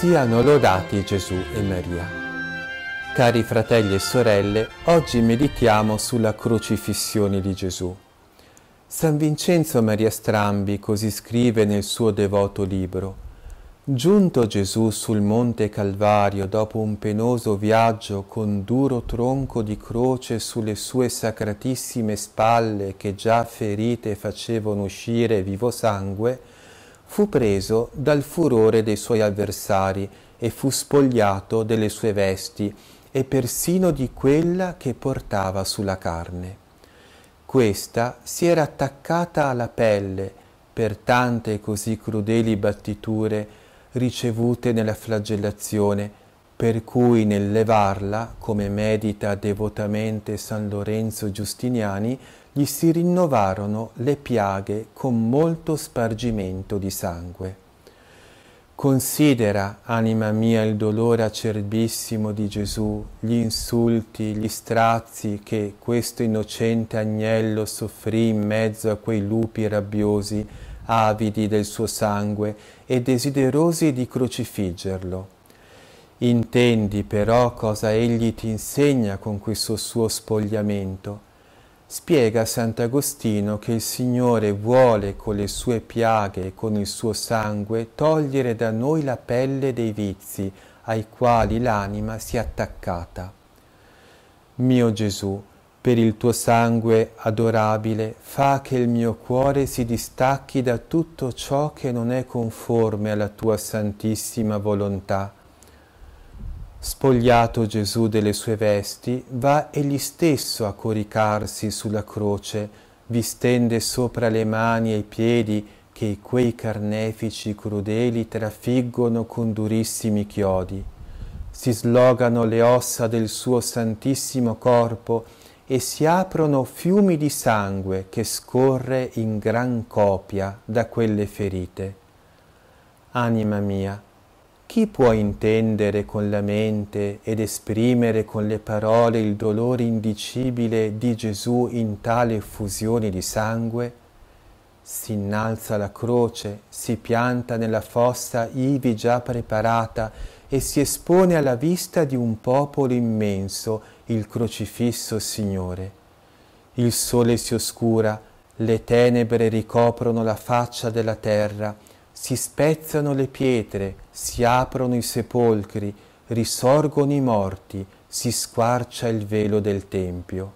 Siano lodati Gesù e Maria. Cari fratelli e sorelle, oggi meditiamo sulla crocifissione di Gesù. San Vincenzo Maria Strambi così scrive nel suo devoto libro. Giunto Gesù sul monte Calvario dopo un penoso viaggio con duro tronco di croce sulle sue sacratissime spalle che già ferite facevano uscire vivo sangue, fu preso dal furore dei suoi avversari e fu spogliato delle sue vesti e persino di quella che portava sulla carne. Questa si era attaccata alla pelle per tante così crudeli battiture ricevute nella flagellazione, per cui nel levarla, come medita devotamente San Lorenzo Giustiniani, gli si rinnovarono le piaghe con molto spargimento di sangue. Considera, anima mia, il dolore acerbissimo di Gesù, gli insulti, gli strazi che questo innocente agnello soffrì in mezzo a quei lupi rabbiosi, avidi del suo sangue e desiderosi di crocifiggerlo. Intendi però cosa egli ti insegna con questo suo spogliamento spiega Sant'Agostino che il Signore vuole con le sue piaghe e con il suo sangue togliere da noi la pelle dei vizi ai quali l'anima si è attaccata. Mio Gesù, per il tuo sangue adorabile, fa che il mio cuore si distacchi da tutto ciò che non è conforme alla tua santissima volontà Spogliato Gesù delle sue vesti, va egli stesso a coricarsi sulla croce, vi stende sopra le mani e i piedi che quei carnefici crudeli trafiggono con durissimi chiodi. Si slogano le ossa del suo santissimo corpo e si aprono fiumi di sangue che scorre in gran copia da quelle ferite. Anima mia, chi può intendere con la mente ed esprimere con le parole il dolore indicibile di Gesù in tale effusione di sangue? Si innalza la croce, si pianta nella fossa ivi già preparata e si espone alla vista di un popolo immenso il crocifisso Signore. Il sole si oscura, le tenebre ricoprono la faccia della terra, si spezzano le pietre, si aprono i sepolcri, risorgono i morti, si squarcia il velo del Tempio.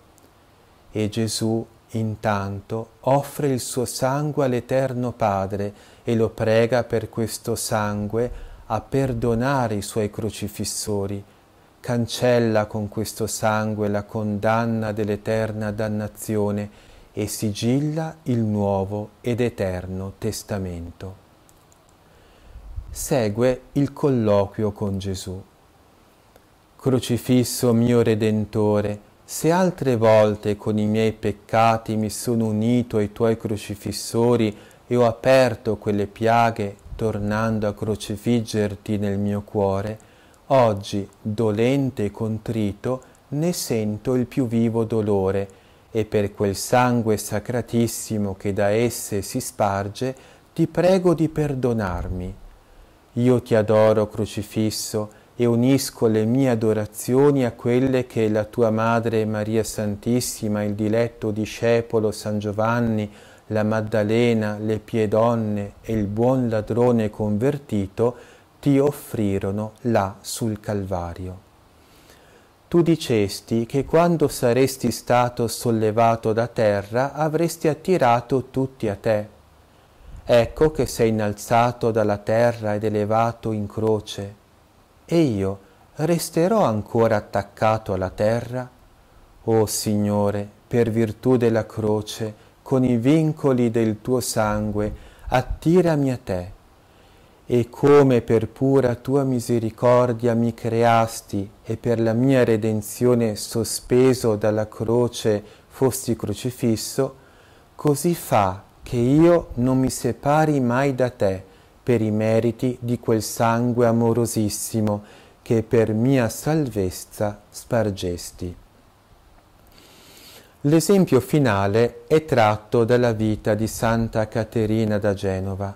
E Gesù intanto offre il suo sangue all'Eterno Padre e lo prega per questo sangue a perdonare i suoi crocifissori. Cancella con questo sangue la condanna dell'eterna dannazione e sigilla il nuovo ed eterno testamento segue il colloquio con Gesù. Crocifisso mio Redentore, se altre volte con i miei peccati mi sono unito ai tuoi crocifissori e ho aperto quelle piaghe tornando a crocifiggerti nel mio cuore, oggi, dolente e contrito, ne sento il più vivo dolore e per quel sangue sacratissimo che da esse si sparge, ti prego di perdonarmi. Io ti adoro crocifisso e unisco le mie adorazioni a quelle che la tua Madre Maria Santissima, il diletto discepolo San Giovanni, la Maddalena, le pie donne e il buon ladrone convertito ti offrirono là sul Calvario. Tu dicesti che quando saresti stato sollevato da terra avresti attirato tutti a te ecco che sei innalzato dalla terra ed elevato in croce, e io resterò ancora attaccato alla terra? O Signore, per virtù della croce, con i vincoli del tuo sangue, attirami a te. E come per pura tua misericordia mi creasti e per la mia redenzione sospeso dalla croce fosti crocifisso, così fa che io non mi separi mai da te per i meriti di quel sangue amorosissimo che per mia salvezza spargesti. L'esempio finale è tratto dalla vita di Santa Caterina da Genova.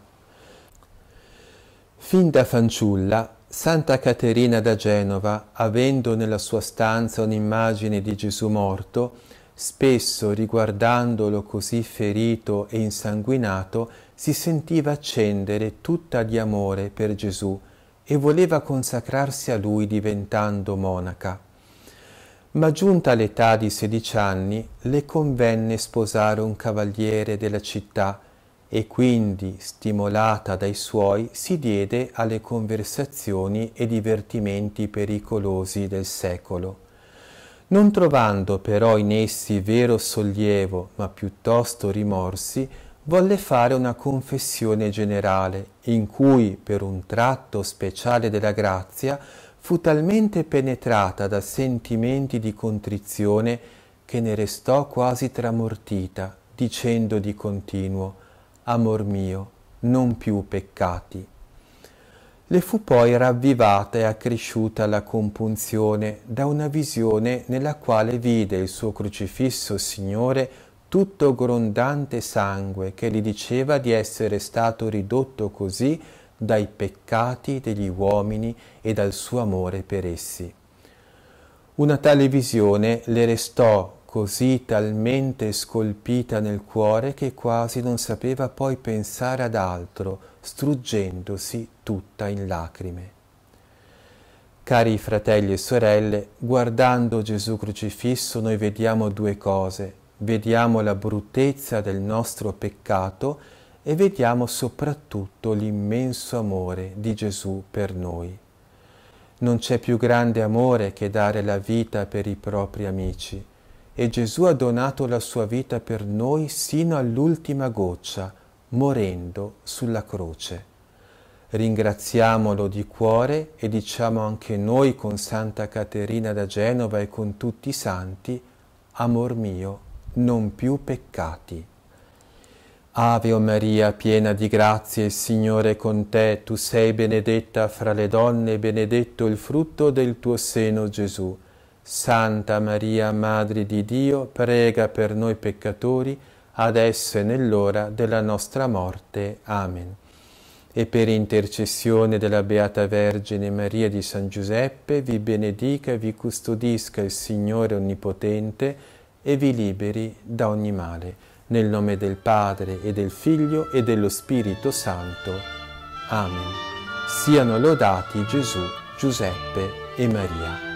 Fin da fanciulla, Santa Caterina da Genova, avendo nella sua stanza un'immagine di Gesù morto, Spesso, riguardandolo così ferito e insanguinato, si sentiva accendere tutta di amore per Gesù e voleva consacrarsi a lui diventando monaca. Ma giunta all'età di sedici anni, le convenne sposare un cavaliere della città e quindi, stimolata dai suoi, si diede alle conversazioni e divertimenti pericolosi del secolo. Non trovando però in essi vero sollievo, ma piuttosto rimorsi, volle fare una confessione generale, in cui, per un tratto speciale della grazia, fu talmente penetrata da sentimenti di contrizione che ne restò quasi tramortita, dicendo di continuo Amor mio, non più peccati le fu poi ravvivata e accresciuta la compunzione da una visione nella quale vide il suo crocifisso Signore tutto grondante sangue che gli diceva di essere stato ridotto così dai peccati degli uomini e dal suo amore per essi. Una tale visione le restò così talmente scolpita nel cuore che quasi non sapeva poi pensare ad altro, struggendosi tutta in lacrime. Cari fratelli e sorelle, guardando Gesù crocifisso noi vediamo due cose, vediamo la bruttezza del nostro peccato e vediamo soprattutto l'immenso amore di Gesù per noi. Non c'è più grande amore che dare la vita per i propri amici e Gesù ha donato la sua vita per noi sino all'ultima goccia, morendo sulla croce. Ringraziamolo di cuore e diciamo anche noi con Santa Caterina da Genova e con tutti i santi, Amor mio, non più peccati. Ave o Maria, piena di grazie, il Signore è con te, tu sei benedetta fra le donne e benedetto il frutto del tuo seno Gesù. Santa Maria, Madre di Dio, prega per noi peccatori, adesso e nell'ora della nostra morte. Amen. E per intercessione della Beata Vergine Maria di San Giuseppe, vi benedica e vi custodisca il Signore Onnipotente e vi liberi da ogni male. Nel nome del Padre e del Figlio e dello Spirito Santo. Amen. Siano lodati Gesù, Giuseppe e Maria.